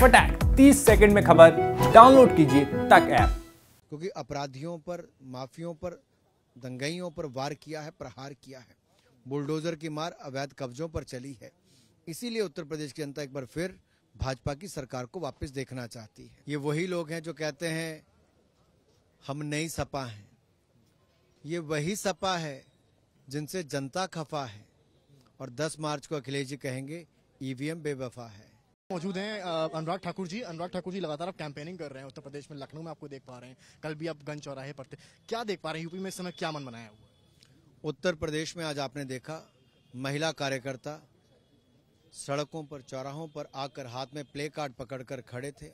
फटाक 30 सेकंड में खबर डाउनलोड कीजिए तक ऐप क्योंकि अपराधियों पर माफियों पर दंगाइयों पर वार किया है प्रहार किया है बुलडोजर की मार अवैध कब्जों पर चली है इसीलिए उत्तर प्रदेश की जनता एक बार फिर भाजपा की सरकार को वापस देखना चाहती है ये वही लोग हैं जो कहते हैं हम नई सपा हैं ये वही सपा है जिनसे जनता खफा है और 10 मार्च को अखिलेश जी कहेंगे ईवीएम बेवफा है मौजूद हैं अनुराग ठाकुर जी अनुराग ठाकुर जी लगातार आप कैंपेनिंग कर रहे हैं उत्तर प्रदेश में लखनऊ में आपको देख पा रहे हैं कल भी आप गंज चौराहे पर थे क्या देख पा रहे हैं यूपी में इस समय क्या मन बनाया हुआ उत्तर प्रदेश में आज आपने देखा महिला कार्यकर्ता सड़कों पर चौराहों पर आकर हाथ में प्ले कार्ड पकड़कर खड़े थे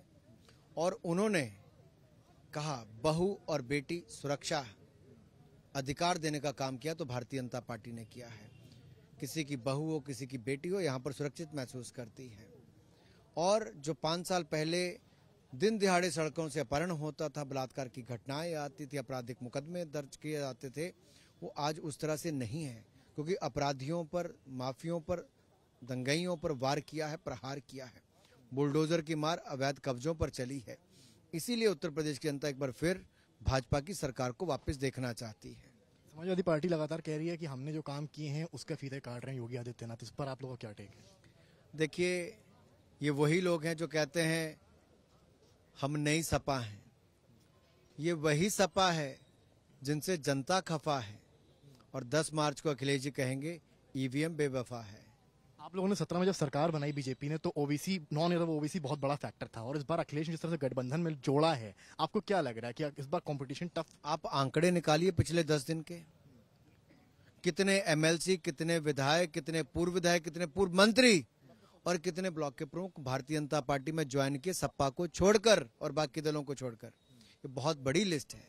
और उन्होंने कहा बहू और बेटी सुरक्षा अधिकार देने का काम किया तो भारतीय जनता पार्टी ने किया है किसी की बहू हो किसी की बेटी हो यहाँ पर सुरक्षित महसूस करती है और जो पाँच साल पहले दिन दिहाड़े सड़कों से अपहरण होता था बलात्कार की घटनाएं आती थी आपराधिक मुकदमे दर्ज किए जाते थे वो आज उस तरह से नहीं है क्योंकि अपराधियों पर माफियों पर दंगइयों पर वार किया है प्रहार किया है बुलडोजर की मार अवैध कब्जों पर चली है इसीलिए उत्तर प्रदेश की जनता एक बार फिर भाजपा की सरकार को वापस देखना चाहती है समाजवादी पार्टी लगातार कह रही है कि हमने जो काम किए हैं उसके फीते काट रहे हैं योगी आदित्यनाथ इस पर आप लोगों का क्या टेक है देखिए ये वही लोग हैं जो कहते हैं हम नई सपा हैं ये वही सपा है जिनसे जनता खफा है और 10 मार्च को अखिलेश जी कहेंगे ईवीएम बेवफा है आप लोगों ने सत्रह में जब सरकार बनाई बीजेपी ने तो ओबीसी नॉन एरव ओबीसी बहुत बड़ा फैक्टर था और इस बार अखिलेश जिस तरह से गठबंधन में जोड़ा है आपको क्या लग रहा है कि इस बार कंपटीशन टफ आप आंकड़े निकालिए पिछले दस दिन के कितने एमएलसी कितने विधायक कितने पूर्व विधायक कितने पूर्व मंत्री और कितने ब्लॉक के प्रमुख भारतीय जनता पार्टी में ज्वाइन किए सपा को छोड़कर और बाकी दलों को छोड़कर ये बहुत बड़ी लिस्ट है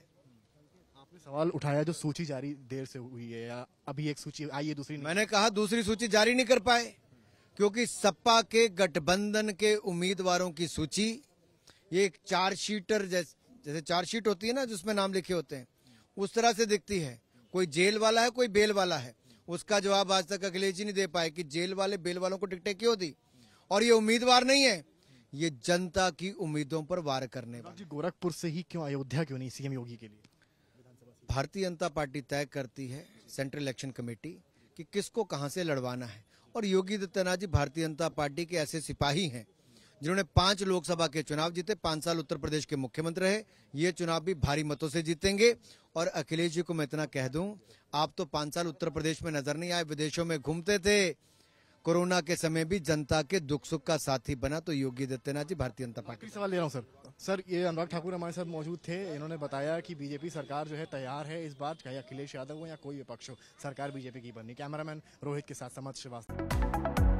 आपने सवाल उठाया जो सूची जारी देर से हुई है या अभी एक सूची आई है दूसरी मैंने कहा दूसरी सूची जारी नहीं कर पाए क्योंकि सपा के गठबंधन के उम्मीदवारों की सूची ये एक चार्जशीटर जैसे जैसे होती है ना जिसमें नाम लिखे होते हैं उस तरह से दिखती है कोई जेल वाला है कोई बेल वाला है उसका जवाब आज तक अखिलेश जी नहीं दे पाए कि जेल वाले बेल वालों को टिकटें क्यों दी और ये उम्मीदवार नहीं है ये जनता की उम्मीदों पर वार करने वाले गोरखपुर से ही क्यों अयोध्या क्यों नहीं सीएम योगी के लिए भारतीय जनता पार्टी तय करती है सेंट्रल इलेक्शन कमेटी कि किसको कहां से लड़वाना है और योगी आदित्यनाथ जी भारतीय जनता पार्टी के ऐसे सिपाही हैं जिन्होंने पांच लोकसभा के चुनाव जीते पांच साल उत्तर प्रदेश के मुख्यमंत्री रहे ये चुनाव भी भारी मतों से जीतेंगे और अखिलेश जी को मैं इतना कह दूं आप तो पांच साल उत्तर प्रदेश में नजर नहीं आए विदेशों में घूमते थे कोरोना के समय भी जनता के दुख सुख का साथी बना तो योगी आदित्यनाथ जी भारतीय जनता पार्टी सवाल ले रहा हूँ सर सर ये अनुराग ठाकुर हमारे साथ मौजूद थे इन्होंने बताया कि बीजेपी सरकार जो है तैयार है इस बार चाहे अखिलेश यादव हो या कोई विपक्ष हो सरकार बीजेपी की बननी कैमरामैन रोहित के साथ समझ श्रीवास्तव